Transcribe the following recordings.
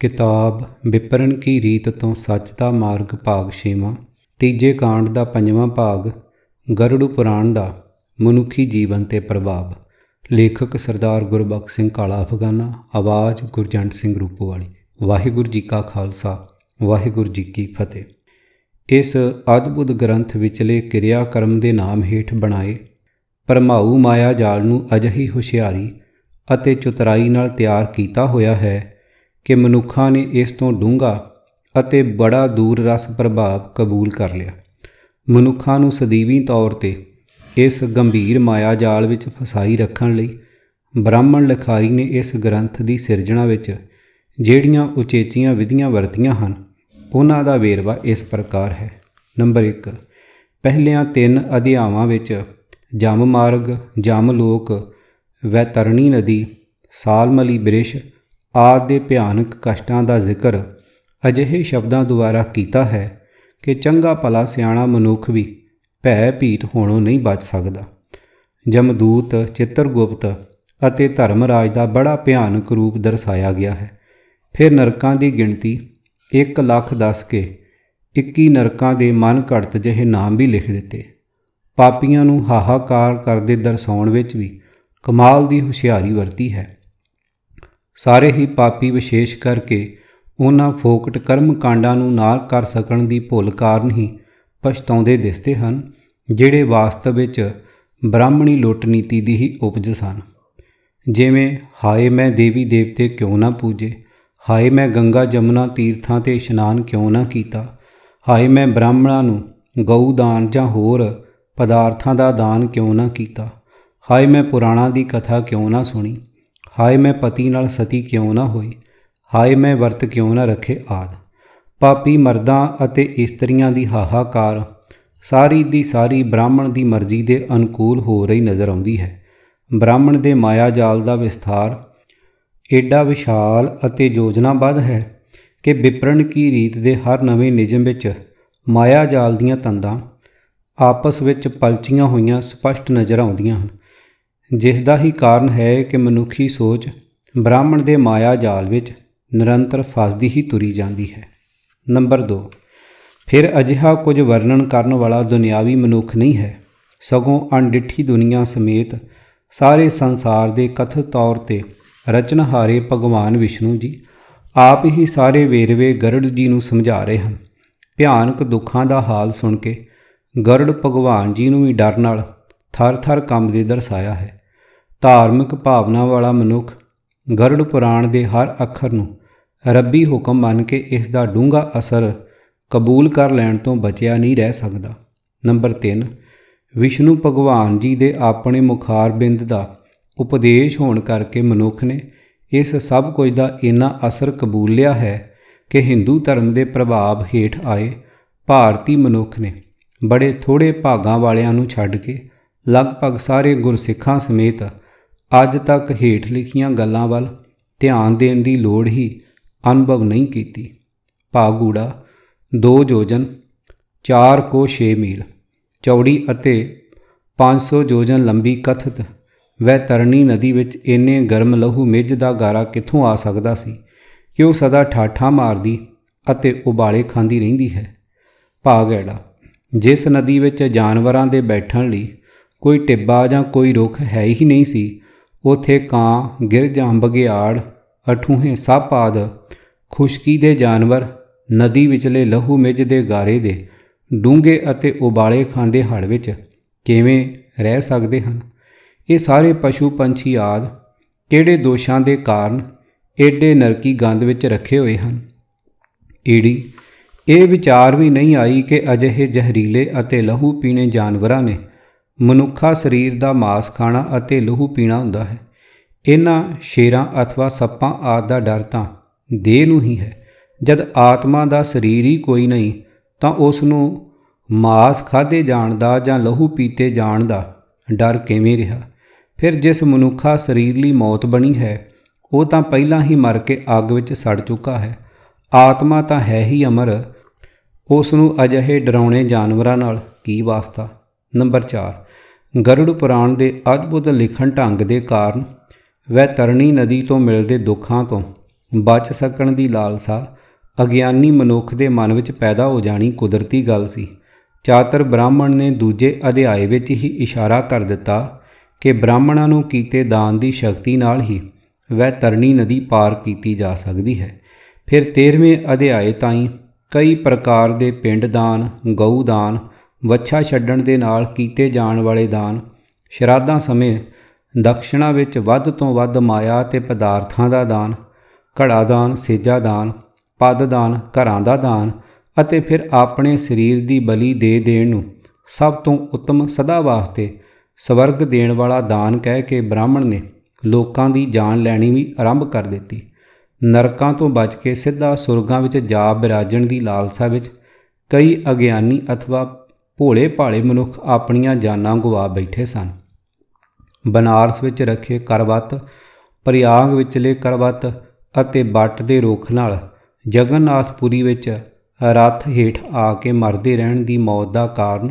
ਕਿਤਾਬ ਵਿਪਰਨ ਕੀ ਰੀਤ ਤੋਂ ਸੱਚ ਦਾ ਮਾਰਗ ਭਾਗ 6ਵਾਂ ਤੀਜੇ ਕਾਂਡ ਦਾ ਪੰਜਵਾਂ ਭਾਗ ਗਰੜੂ ਪੁਰਾਣ ਦਾ ਮਨੁੱਖੀ ਜੀਵਨ ਤੇ ਪ੍ਰਭਾਵ ਲੇਖਕ ਸਰਦਾਰ ਗੁਰਬਖਸ਼ ਸਿੰਘ ਕਾਲਾ ਅਫਗਾਨਾ ਆਵਾਜ਼ ਗੁਰਜੰਟ ਸਿੰਘ ਰੂਪੋਵਾਲੀ ਵਾਹਿਗੁਰੂ ਜੀ ਕਾ ਖਾਲਸਾ ਵਾਹਿਗੁਰੂ ਜੀ ਕੀ ਫਤਿਹ ਇਸ ਅਦਭੁਤ ਗ੍ਰੰਥ ਵਿਚਲੇ ਕਿਰਿਆ ਕਰਮ ਦੇ ਨਾਮ ਹੇਠ ਬਣਾਏ ਪਰਮਾਉ ਮਾਇਆ ਜਾਲ ਨੂੰ ਅਜਹੀ ਹੁਸ਼ਿਆਰੀ ਅਤੇ ਚਤਰਾਈ ਨਾਲ ਤਿਆਰ ਕੀਤਾ ਹੋਇਆ ਹੈ ਕਿ ਮਨੁੱਖਾਂ ਨੇ ਇਸ ਤੋਂ ਡੂੰਘਾ ਅਤੇ ਬੜਾ ਦੂਰ ਰਸ ਪ੍ਰਭਾਵ ਕਬੂਲ ਕਰ ਲਿਆ ਮਨੁੱਖਾਂ ਨੂੰ ਸਦੀਵੀ ਤੌਰ ਤੇ ਇਸ ਗੰਭੀਰ ਮਾਇਆ ਜਾਲ ਵਿੱਚ ਫਸਾਈ ਰੱਖਣ ਲਈ ਬ੍ਰਾਹਮਣ ਲਖਾਰੀ ਨੇ ਇਸ ਗ੍ਰੰਥ ਦੀ ਸਿਰਜਣਾ ਵਿੱਚ ਜਿਹੜੀਆਂ ਉਚੇਚੀਆਂ ਵਿਧੀਆਂ ਵਰਤੀਆਂ ਹਨ ਉਹਨਾਂ ਦਾ ਵੇਰਵਾ ਇਸ ਪ੍ਰਕਾਰ ਹੈ ਨੰਬਰ 1 ਪਹਿਲਿਆਂ ਤਿੰਨ ਅਧਿਆਵਾਂ ਵਿੱਚ ਜਮ ਮਾਰਗ ਜਮ ਲੋਕ ਵੈਤਰਣੀ ਨਦੀ ਸਾਲਮਲੀ ਬ੍ਰਿਸ਼ ਆਦ ਦੇ ਭਿਆਨਕ ਕਸ਼ਟਾਂ ਦਾ ਜ਼ਿਕਰ ਅਜਿਹੇ ਸ਼ਬਦਾਂ ਦੁਆਰਾ ਕੀਤਾ ਹੈ ਕਿ ਚੰਗਾ ਭਲਾ ਸਿਆਣਾ ਮਨੁੱਖ ਵੀ ਭੈ ਭੀਤ ਹੋਣੋਂ ਨਹੀਂ ਬਚ ਸਕਦਾ ਜਮਦੂਤ ਚਿੱਤਰਗੁਪਤ ਅਤੇ ਧਰਮਰਾਜ ਦਾ ਬੜਾ ਭਿਆਨਕ ਰੂਪ ਦਰਸਾਇਆ ਗਿਆ ਹੈ ਫਿਰ ਨਰਕਾਂ ਦੀ ਗਿਣਤੀ 1 ਲੱਖ ਦੱਸ ਕੇ 21 ਨਰਕਾਂ ਦੇ ਮਨ ਘੜਤ ਜਿਹੇ ਨਾਮ ਵੀ ਲਿਖ ਦਿੱਤੇ ਪਾਪੀਆਂ ਨੂੰ ਹਾਹਾਕਾਰ ਕਰਦੇ ਦਰਸਾਉਣ ਵਿੱਚ ਵੀ ਕਮਾਲ ਦੀ ਹੁਸ਼ਿਆਰੀ ਵਰਤੀ ਹੈ ਸਾਰੇ ਹੀ ਪਾਪੀ ਵਿਸ਼ੇਸ਼ ਕਰਕੇ ਉਹਨਾਂ ਫੋਕਟ ਕਰਮ ਕਾਂਡਾਂ ਨੂੰ ਨਾਲ ਕਰ ਸਕਣ ਦੀ ਭੁੱਲ ਕਾਰਨ ਹੀ ਪਛਤਾਉਂਦੇ ਦਿਸਦੇ ਹਨ ਜਿਹੜੇ ਵਾਸਤਵ ਵਿੱਚ ਬ੍ਰਾਹਮਣੀ ਲੋਟ ਨੀਤੀ ਦੀ ਹੀ ਉਪਜ ਸਨ ਜਿਵੇਂ ਹਾਏ ਮੈਂ ਦੇਵੀ ਦੇਵਤੇ ਕਿਉਂ ਨਾ ਪੂਜੇ ਹਾਏ ਮੈਂ ਗੰਗਾ ਜਮਨਾ ਤੀਰਥਾਂ ਤੇ ਇਸ਼ਨਾਨ ਕਿਉਂ ਨਾ ਕੀਤਾ ਹਾਏ ਮੈਂ ਬ੍ਰਾਹਮਣਾਂ ਨੂੰ ਗਊ ਦਾਨ ਜਾਂ ਹੋਰ ਪਦਾਰਥਾਂ ਦਾ ਦਾਨ ਕਿਉਂ ਨਾ ਕੀਤਾ ਹਾਏ ਮੈਂ ਪੁਰਾਣਾ ਦੀ ਕਥਾ ਕਿਉਂ ਨਾ ਸੁਣੀ ਹਾਏ ਮੈਂ ਪਤੀ ਨਾਲ ਸਤੀ ਕਿਉਂ ਨਾ ਹੋਈ ਹਾਏ ਮੈਂ ਵਰਤ ਕਿਉਂ ਨਾ ਰੱਖੇ ਆਦ ਪਾਪੀ ਮਰਦਾਂ ਅਤੇ ਇਸਤਰੀਆਂ ਦੀ ਹਾਹਾਕਾਰ ਸਾਰੀ ਦੀ ਸਾਰੀ ਬ੍ਰਾਹਮਣ ਦੀ ਮਰਜ਼ੀ ਦੇ ਅਨੁਕੂਲ ਹੋ ਰਹੀ ਨਜ਼ਰ ਆਉਂਦੀ ਹੈ ਬ੍ਰਾਹਮਣ ਦੇ ਮਾਇਆ ਜਾਲ ਦਾ ਵਿਸਥਾਰ ਏਡਾ ਵਿਸ਼ਾਲ ਅਤੇ ਯੋਜਨਾਬੱਧ ਹੈ ਕਿ ਵਿਪਰਣ ਕੀ ਰੀਤ ਦੇ ਹਰ ਨਵੇਂ ਨਿਯਮ ਵਿੱਚ ਮਾਇਆ ਜਾਲ ਦੀਆਂ ਤੰਦਾਂ ਆਪਸ ਵਿੱਚ ਪਲਚੀਆਂ ਹੋਈਆਂ ਸਪਸ਼ਟ ਨਜ਼ਰ ਆਉਂਦੀਆਂ ਹਨ ਜਿਸ ਦਾ ਹੀ ਕਾਰਨ ਹੈ ਕਿ ਮਨੁੱਖੀ ਸੋਚ ਬ੍ਰਾਹਮਣ ਦੇ ਮਾਇਆ ਜਾਲ ਵਿੱਚ ਨਿਰੰਤਰ ਫਸਦੀ ਹੀ ਤੁਰੀ ਜਾਂਦੀ ਹੈ ਨੰਬਰ 2 ਫਿਰ ਅਜਿਹਾ ਕੁਝ ਵਰਣਨ ਕਰਨ ਵਾਲਾ ਦੁਨਿਆਵੀ ਮਨੁੱਖ ਨਹੀਂ ਹੈ ਸਗੋਂ ਅਣਡਿੱਠੀ ਦੁਨੀਆ ਸਮੇਤ ਸਾਰੇ ਸੰਸਾਰ ਦੇ ਕਥਿਤ ਤੌਰ ਤੇ ਰਚਨਹਾਰੇ ਭਗਵਾਨ ਵਿਸ਼ਨੂੰ ਜੀ ਆਪ ਹੀ ਸਾਰੇ ਵੇਰਵੇ ਗਰੜ ਜੀ ਨੂੰ ਸਮਝਾ ਰਹੇ ਹਨ ਭਿਆਨਕ ਦੁੱਖਾਂ ਦਾ ਹਾਲ ਸੁਣ ਕੇ ਗਰੜ ਭਗਵਾਨ ਜੀ ਨੂੰ ਵੀ ਡਰ ਨਾਲ ਥਰ-ਥਰ ਕੰਬਦੇ ਦਰਸਾਇਆ ਹੈ ਧਾਰਮਿਕ ਭਾਵਨਾ ਵਾਲਾ ਮਨੁੱਖ ਗਰੜ ਪੁਰਾਣ ਦੇ ਹਰ ਅੱਖਰ ਨੂੰ ਰੱਬੀ ਹੁਕਮ ਮੰਨ ਕੇ ਇਸ ਦਾ ਡੂੰਘਾ ਅਸਰ ਕਬੂਲ ਕਰ ਲੈਣ ਤੋਂ ਬਚਿਆ ਨਹੀਂ ਰਹਿ ਸਕਦਾ ਨੰਬਰ 3 ਵਿਸ਼ਨੂੰ ਭਗਵਾਨ ਜੀ ਦੇ ਆਪਣੇ ਮੁਖਾਰ ਬਿੰਦ ਦਾ ਉਪਦੇਸ਼ ਹੋਣ ਕਰਕੇ ਮਨੁੱਖ ਨੇ ਇਸ ਸਭ ਕੁਝ ਦਾ ਇੰਨਾ ਅਸਰ ਕਬੂਲ ਲਿਆ ਹੈ ਕਿ Hindu ਧਰਮ ਦੇ ਪ੍ਰਭਾਵ ਹੇਠ ਆਏ ਭਾਰਤੀ ਮਨੁੱਖ ਨੇ ਬੜੇ ਥੋੜੇ ਭਾਗਾਂ ਵਾਲਿਆਂ ਨੂੰ ਛੱਡ ਕੇ ਲਗਭਗ ਸਾਰੇ ਗੁਰਸਿੱਖਾਂ ਸਮੇਤ ਅੱਜ ਤੱਕ ਹੇਠ ਲਿਖੀਆਂ ਗੱਲਾਂ ਵੱਲ ਧਿਆਨ ਦੇਣ ਦੀ ਲੋੜ ਹੀ ਅਨੁਭਵ ਨਹੀਂ ਕੀਤੀ ਭਾਗੂੜਾ 2 ਯੋਜਨ 4 ਕੋ 6 ਮੀਲ ਚੌੜੀ ਅਤੇ 500 ਯੋਜਨ ਲੰਬੀ ਕਥਤ ਵਹਿ ਤਰਣੀ ਨਦੀ ਵਿੱਚ ਇੰਨੇ ਗਰਮ ਲਹੂ ਮਿੱਝ ਦਾ ਗਾਰਾ ਕਿੱਥੋਂ ਆ ਸਕਦਾ ਸੀ ਕਿ ਉਹ ਸਦਾ ਠਾਠਾ ਮਾਰਦੀ ਅਤੇ ਉਬਾਲੇ ਖਾਂਦੀ ਰਹਿੰਦੀ ਹੈ ਭਾਗੜਾ ਜਿਸ ਨਦੀ ਵਿੱਚ ਜਾਨਵਰਾਂ ਦੇ ਬੈਠਣ ਲਈ ਕੋਈ ਟਿੱਬਾ ਜਾਂ ਕੋਈ ਰੁੱਖ ਹੈ ਹੀ ਨਹੀਂ ਸੀ ਉਥੇ ਕਾਂ ਗਿਰਜਾਂ ਬਗਿਆੜ ਅਠੂਹੇ ਸੱਪ ਆਦ ਖੁਸ਼ਕੀ ਦੇ ਜਾਨਵਰ ਨਦੀ ਵਿਚਲੇ ਲਹੂ ਮਿਜ ਦੇ ਗਾਰੇ ਦੇ ਡੂੰਗੇ ਅਤੇ ਉਬਾਲੇ ਖਾਂਦੇ ਹੜ ਵਿੱਚ ਕਿਵੇਂ ਰਹਿ ਸਕਦੇ ਹਨ ਇਹ ਸਾਰੇ ਪਸ਼ੂ ਪੰਛੀ ਆਦ ਕਿਹੜੇ ਦੋਸ਼ਾਂ ਦੇ ਕਾਰਨ ਏਡੇ ਨਰਕੀ ਗੰਦ ਵਿੱਚ ਰੱਖੇ ਹੋਏ ਹਨ ਈੜੀ ਇਹ ਵਿਚਾਰ ਵੀ ਨਹੀਂ ਆਈ ਕਿ ਅਜਿਹੇ ਜ਼ਹਿਰੀਲੇ ਅਤੇ ਲਹੂ ਪੀਣੇ ਜਾਨਵਰਾਂ ਨੇ ਮਨੁੱਖਾ ਸਰੀਰ ਦਾ ਮਾਸ ਖਾਣਾ ਅਤੇ ਲਹੂ ਪੀਣਾ ਹੁੰਦਾ ਹੈ ਇਹਨਾਂ ਸ਼ੇਰਾਂ ਅਥਵਾ ਸੱਪਾਂ ਆਦ ਦਾ ਡਰ ਤਾਂ ਦੇਹ ਨੂੰ ਹੀ ਹੈ ਜਦ ਆਤਮਾ ਦਾ ਸਰੀਰ ਹੀ ਕੋਈ ਨਹੀਂ ਤਾਂ ਉਸ ਨੂੰ ਮਾਸ ਖਾਦੇ ਜਾਣ ਦਾ ਜਾਂ ਲਹੂ ਪੀਤੇ ਜਾਣ ਦਾ ਡਰ ਕਿਵੇਂ ਰਿਹਾ ਫਿਰ ਜਿਸ ਮਨੁੱਖਾ ਸਰੀਰ ਲਈ ਮੌਤ ਬਣੀ ਹੈ ਉਹ ਤਾਂ ਪਹਿਲਾਂ ਹੀ ਮਰ ਕੇ ਅੱਗ ਵਿੱਚ ਸੜ ਚੁੱਕਾ ਹੈ ਆਤਮਾ ਤਾਂ ਹੈ ਹੀ ਅਮਰ ਉਸ ਨੂੰ ਅਜਿਹੇ ਡਰਾਉਣੇ ਜਾਨਵਰਾਂ ਨਾਲ ਕੀ ਵਾਸਤਾ ਨੰਬਰ 4 ਗਰੜ ਪੁਰਾਣ ਦੇ ਅਦਭੁਤ ਲਿਖਣ ਢੰਗ ਦੇ ਕਾਰਨ ਤਰਣੀ ਨਦੀ ਤੋਂ ਮਿਲਦੇ ਦੁੱਖਾਂ ਤੋਂ ਬਚ ਸਕਣ ਦੀ ਲਾਲਸਾ ਅਗਿਆਨੀ ਮਨੁੱਖ ਦੇ ਮਨ ਵਿੱਚ ਪੈਦਾ ਹੋ ਜਾਣੀ ਕੁਦਰਤੀ ਗੱਲ ਸੀ ਚਾਤਰ ਬ੍ਰਾਹਮਣ ਨੇ ਦੂਜੇ ਅਧਿਆਏ ਵਿੱਚ ਹੀ ਇਸ਼ਾਰਾ ਕਰ ਦਿੱਤਾ ਕਿ ਬ੍ਰਾਹਮਣਾਂ ਨੂੰ ਕੀਤੇ ਦਾਨ ਦੀ ਸ਼ਕਤੀ ਨਾਲ ਹੀ ਤਰਣੀ ਨਦੀ ਪਾਰ ਕੀਤੀ ਜਾ ਸਕਦੀ ਹੈ ਫਿਰ 13ਵੇਂ ਅਧਿਆਏ ਤਾਈਂ ਕਈ ਪ੍ਰਕਾਰ ਦੇ ਪਿੰਡ ਦਾਨ ਗਊ ਦਾਨ ਵੱਛਾ ਛੱਡਣ ਦੇ ਨਾਲ ਕੀਤੇ ਜਾਣ ਵਾਲੇ ਦਾਨ ਸ਼ਰਾਧਾਂ ਸਮੇਂ ਦਕਸ਼ਣਾ ਵਿੱਚ ਵੱਧ ਤੋਂ ਵੱਧ ਮਾਇਆ ਤੇ ਪਦਾਰਥਾਂ ਦਾ ਦਾਨ ਘੜਾ ਦਾਨ ਸੇਜਾ ਦਾਨ ਪਦ ਦਾਨ ਘਰਾਂ ਦਾ ਦਾਨ ਅਤੇ ਫਿਰ ਆਪਣੇ ਸਰੀਰ ਦੀ ਬਲੀ ਦੇ ਦੇਣ ਨੂੰ ਸਭ ਤੋਂ ਉੱਤਮ ਸਦਾ ਵਾਸਤੇ ਸਵਰਗ ਦੇਣ ਵਾਲਾ ਦਾਨ ਕਹਿ ਕੇ ਬ੍ਰਾਹਮਣ ਨੇ ਲੋਕਾਂ ਦੀ ਜਾਨ ਲੈਣੀ ਵੀ ਆਰੰਭ ਕਰ ਦਿੱਤੀ ਨਰਕਾਂ ਤੋਂ ਬਚ ਕੇ ਸਿੱਧਾ ਸੁਰਗਾਂ ਵਿੱਚ ਜਾ ਬਿਰਾਜਣ ਦੀ ਲਾਲਸਾ ਵਿੱਚ ਕਈ ਅਗਿਆਨੀ ਅਥਵਾ ਭੋਲੇ ਭਾਲੇ ਮਨੁੱਖ ਆਪਣੀਆਂ ਜਾਨਾਂ ਗਵਾ ਬੈਠੇ ਸਨ ਬਨਾਰਸ ਵਿੱਚ ਰੱਖੇ ਕਰਵਤ ਪ੍ਰਿਆਗ ਵਿੱਚਲੇ ਕਰਵਤ ਅਤੇ ਬੱਟ ਦੇ ਰੁੱਖ ਨਾਲ ਜਗਨਨਾਥਪੁਰੀ ਵਿੱਚ ਰਥ ਹੇਠ ਆ ਕੇ ਮਰਦੇ ਰਹਿਣ ਦੀ ਮੌਤ ਦਾ ਕਾਰਨ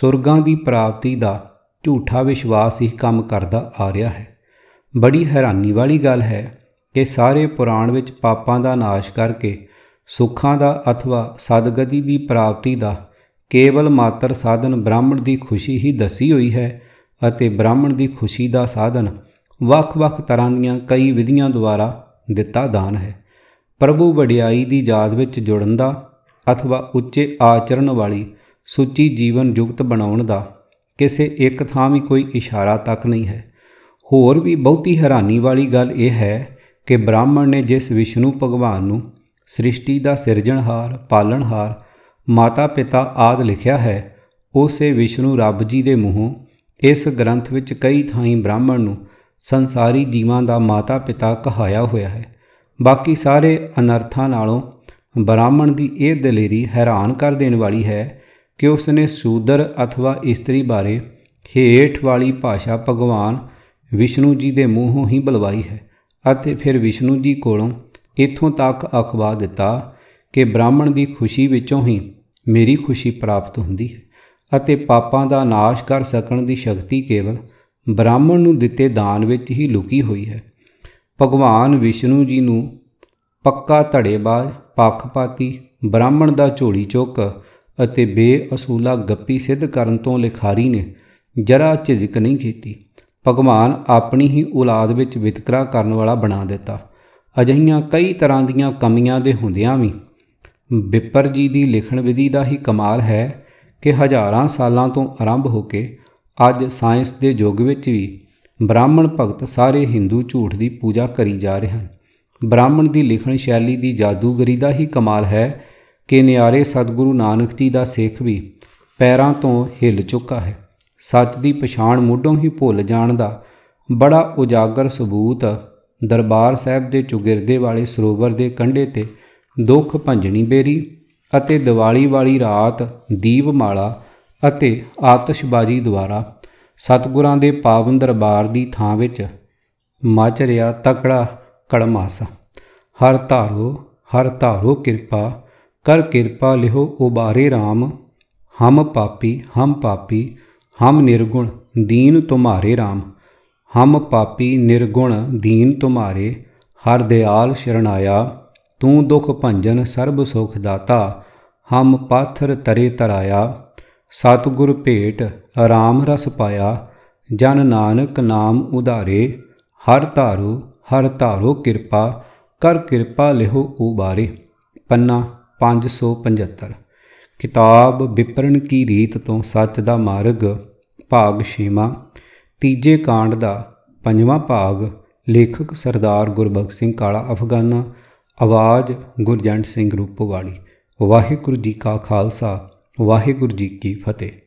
ਸੁਰਗਾਂ ਦੀ ਪ੍ਰਾਪਤੀ ਦਾ ਝੂਠਾ ਵਿਸ਼ਵਾਸ ਹੀ ਕੰਮ ਕਰਦਾ ਆ ਰਿਹਾ ਹੈ ਬੜੀ ਹੈਰਾਨੀ ਵਾਲੀ ਗੱਲ ਹੈ ਕਿ ਸਾਰੇ ਪੁਰਾਣ ਵਿੱਚ ਪਾਪਾਂ ਦਾ ਨਾਸ਼ ਕਰਕੇ ਸੁੱਖਾਂ ਦਾ ਅਥਵਾ ਸਦਗਤੀ ਦੀ ਪ੍ਰਾਪਤੀ ਦਾ ਕੇਵਲ ਮਾਤਰ ਸਾਧਨ ਬ੍ਰਾਹਮਣ ਦੀ ਖੁਸ਼ੀ ਹੀ ਦਸੀ ਹੋਈ ਹੈ ਅਤੇ ਬ੍ਰਾਹਮਣ ਦੀ ਖੁਸ਼ੀ ਦਾ ਸਾਧਨ ਵੱਖ-ਵੱਖ ਤਰ੍ਹਾਂ ਦੀਆਂ ਕਈ ਵਿਧੀਆਂ ਦੁਆਰਾ ਦਿੱਤਾ ਦਾਨ ਹੈ ਪ੍ਰਭੂ ਵਡਿਆਈ ਦੀ ਯਾਦ ਵਿੱਚ ਜੁੜਨ ਦਾ ਅਥਵਾ ਉੱਚੇ ਆਚਰਣ ਵਾਲੀ ਸੁੱਚੀ ਜੀਵਨ ਯੁਕਤ ਬਣਾਉਣ ਦਾ ਕਿਸੇ ਇੱਕ ਥਾਂ ਵੀ ਕੋਈ ਇਸ਼ਾਰਾ ਤੱਕ ਨਹੀਂ ਹੈ ਹੋਰ ਵੀ ਬਹੁਤੀ ਹੈਰਾਨੀ ਵਾਲੀ ਗੱਲ ਇਹ ਹੈ ਕਿ ਬ੍ਰਾਹਮਣ ਨੇ ਜਿਸ ਵਿਸ਼ਨੂੰ ਭਗਵਾਨ ਨੂੰ ਸ੍ਰਿਸ਼ਟੀ ਦਾ ਸਿਰਜਣਹਾਰ ਪਾਲਣਹਾਰ ਮਾਤਾ ਪਿਤਾ ਆਦ ਲਿਖਿਆ ਹੈ ਉਸੇ ਵਿਸ਼ਨੂੰ ਰੱਬ ਜੀ ਦੇ ਮੂੰਹੋਂ ਇਸ ਗ੍ਰੰਥ ਵਿੱਚ ਕਈ ਥਾਈਂ ਬ੍ਰਾਹਮਣ ਨੂੰ ਸੰਸਾਰੀ ਜੀਵਾਂ ਦਾ ਮਾਤਾ ਪਿਤਾ ਕਹਾਇਆ ਹੋਇਆ ਹੈ ਬਾਕੀ ਸਾਰੇ ਅਨਰਥਾਂ ਨਾਲੋਂ ਬ੍ਰਾਹਮਣ ਦੀ ਇਹ ਦਲੇਰੀ ਹੈਰਾਨ ਕਰ ਦੇਣ ਵਾਲੀ ਹੈ ਕਿ ਉਸ ਨੇ ਸੂਦਰ अथवा ਇਸਤਰੀ ਬਾਰੇ ਹੇਠ ਵਾਲੀ ਭਾਸ਼ਾ ਭਗਵਾਨ ਵਿਸ਼ਨੂੰ ਜੀ ਦੇ ਮੂੰਹੋਂ ਹੀ ਬਲਵਾਈ ਹੈ ਅਤੇ ਫਿਰ ਵਿਸ਼ਨੂੰ ਜੀ ਕੋਲੋਂ ਇਥੋਂ ਤੱਕ ਅਖਵਾ ਦਿੱਤਾ ਕਿ ਬ੍ਰਾਹਮਣ ਦੀ ਖੁਸ਼ੀ ਵਿੱਚੋਂ ਹੀ ਮੇਰੀ ਖੁਸ਼ੀ ਪ੍ਰਾਪਤ ਹੁੰਦੀ ਹੈ ਅਤੇ ਪਾਪਾਂ ਦਾ ਨਾਸ਼ ਕਰ ਸਕਣ ਦੀ ਸ਼ਕਤੀ ਕੇਵਲ ਬ੍ਰਾਹਮਣ ਨੂੰ ਦਿੱਤੇ ਦਾਨ ਵਿੱਚ ਹੀ ਲੁਕੀ ਹੋਈ ਹੈ ਭਗਵਾਨ ਵਿਸ਼ਨੂੰ ਜੀ ਨੂੰ ਪੱਕਾ ਧੜੇਬਾਜ਼ ਪੱਖਪਾਤੀ ਬ੍ਰਾਹਮਣ ਦਾ ਝੋਲੀ ਚੁੱਕ ਅਤੇ ਬੇਅਸੂਲਾ ਗੱਪੀ ਸਿੱਧ ਕਰਨ ਤੋਂ ਲਿਖਾਰੀ ਨੇ ਜਰਾ ਝਿਜਕ ਨਹੀਂ ਕੀਤੀ ਭਗਵਾਨ ਆਪਣੀ ਹੀ ਔਲਾਦ ਵਿੱਚ ਵਿਤਕਰਾ ਕਰਨ ਵਾਲਾ ਬਣਾ ਦਿੱਤਾ ਅਜਹੀਆਂ ਕਈ ਤਰ੍ਹਾਂ ਦੀਆਂ ਕਮੀਆਂ ਦੇ ਹੁੰਦਿਆਂ ਵੀ ਬਿੱਪਰ ਜੀ ਦੀ ਲਿਖਣ ਵਿਧੀ ਦਾ ਹੀ ਕਮਾਲ ਹੈ ਕਿ ਹਜ਼ਾਰਾਂ ਸਾਲਾਂ ਤੋਂ ਆਰੰਭ ਹੋ ਕੇ ਅੱਜ ਸਾਇੰਸ ਦੇ ਯੁੱਗ ਵਿੱਚ ਵੀ ਬ੍ਰਾਹਮਣ ਭਗਤ ਸਾਰੇ ਹਿੰਦੂ ਝੂਠ ਦੀ ਪੂਜਾ ਕਰੀ ਜਾ ਰਹੇ ਹਨ ਬ੍ਰਾਹਮਣ ਦੀ ਲਿਖਣ ਸ਼ੈਲੀ ਦੀ ਜਾਦੂਗਰੀ ਦਾ ਹੀ ਕਮਾਲ ਹੈ ਕਿ ਨਿਆਰੇ ਸਤਿਗੁਰੂ ਨਾਨਕ ਜੀ ਦਾ ਸੇਖ ਵੀ ਪੈਰਾਂ ਤੋਂ ਹਿੱਲ ਚੁੱਕਾ ਹੈ ਸੱਚ ਦੀ ਪਛਾਣ ਮੁੱਢੋਂ ਹੀ ਭੁੱਲ ਜਾਣ ਦਾ ਬੜਾ ਉਜਾਗਰ ਸਬੂਤ ਦਰਬਾਰ ਸਾਹਿਬ ਦੇ ਚੁਗਿਰਦੇ ਵਾਲੇ ਸਰੋਵਰ ਦੇ ਕੰਢੇ ਤੇ ਦੁੱਖ ਭੰਜਣੀ ਬੇਰੀ ਅਤੇ ਦੀਵਾਲੀ ਵਾਲੀ ਰਾਤ ਦੀਪਮਾਲਾ ਅਤੇ ਆਤਿਸ਼ਬਾਜ਼ੀ ਦੁਆਰਾ ਸਤਗੁਰਾਂ ਦੇ ਪਾਵਨ ਦਰਬਾਰ ਦੀ ਥਾਂ ਵਿੱਚ ਮਚ ਰਿਆ ਤਕੜਾ ਕੜਮਾਸ ਹਰ ਧਾਰੋ ਹਰ ਧਾਰੋ ਕਿਰਪਾ ਕਰ ਕਿਰਪਾ ਲਿਹੋ ਉਬਾਰੇ RAM ਹਮ ਪਾਪੀ ਹਮ ਪਾਪੀ ਹਮ ਨਿਰਗੁਣ ਦੀਨ ਤੁਮਾਰੇ RAM ਹਮ ਪਾਪੀ ਨਿਰਗੁਣ ਦੀਨ ਤੁਮਾਰੇ ਹਰ ਦਿਆਲ ਆਇਆ ਤੂੰ ਦੁਖ ਭੰਜਨ ਸਰਬ ਸੁਖ ਦਾਤਾ ਹਮ ਪਾਥਰ ਤਰੇ ਤਰਾਇਆ ਸਤਗੁਰ ਭੇਟ ਆਰਾਮ ਰਸ ਪਾਇਆ ਜਨ ਨਾਨਕ ਨਾਮ ਉਧਾਰੇ ਹਰ ਧਾਰੂ ਹਰ ਧਾਰੋ ਕਿਰਪਾ ਕਰ ਕਿਰਪਾ ਲਿਹੁ ਉਬਾਰੇ ਪੰਨਾ 575 ਕਿਤਾਬ ਵਿਪਰਣ ਕੀ ਰੀਤ ਤੋਂ ਸੱਚ ਦਾ ਮਾਰਗ ਭਾਗ 6ਵਾਂ ਤੀਜੇ ਕਾਂਡ ਦਾ ਪੰਜਵਾਂ ਭਾਗ ਲੇਖਕ ਸਰਦਾਰ ਗੁਰਬਖਸ਼ ਸਿੰਘ ਕਾਲਾ ਅਫਗਾਨਾ ਆਵਾਜ਼ ਗੁਰਜੰਟ ਸਿੰਘ ਰੂਪੋ ਵਾਲੀ ਵਾਹਿਗੁਰੂ ਜੀ ਕਾ ਖਾਲਸਾ ਵਾਹਿਗੁਰੂ ਜੀ ਕੀ ਫਤਿਹ